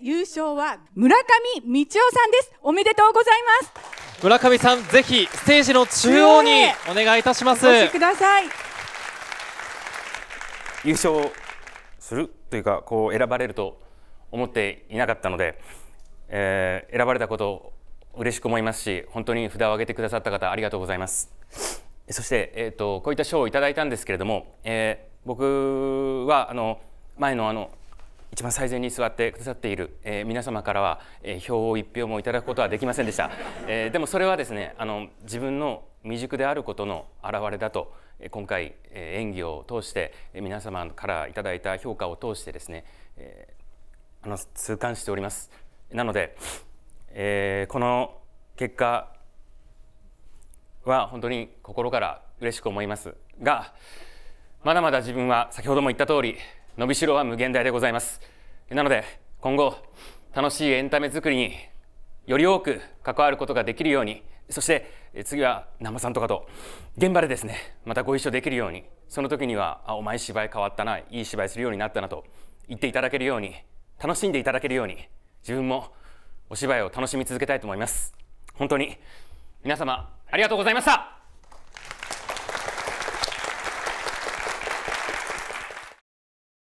優勝は村上道夫さんですおめでとうございます村上さんぜひステージの中央にお願いいたしますください優勝するというかこう選ばれると思っていなかったので、えー、選ばれたこと嬉しく思いますし本当に札を上げてくださった方ありがとうございますそして、えーと、とこういった賞をいただいたんですけれども、えー、僕はあの前のあの一番最前に座ってくださっている、えー、皆様からは、えー、票を一票もいただくことはできませんでした、えー、でもそれはですねあの自分の未熟であることの表れだと今回、えー、演技を通して皆様からいただいた評価を通してですね、えー、あの痛感しておりますなので、えー、この結果は本当に心から嬉しく思いますがまだまだ自分は先ほども言った通り伸びしろは無限大でございますなので今後楽しいエンタメ作りにより多く関わることができるようにそして次は生波さんとかと現場でですねまたご一緒できるようにその時には「あお前芝居変わったないい芝居するようになったな」と言っていただけるように楽しんでいただけるように自分もお芝居を楽しみ続けたいと思います本当に皆様ありがとうございました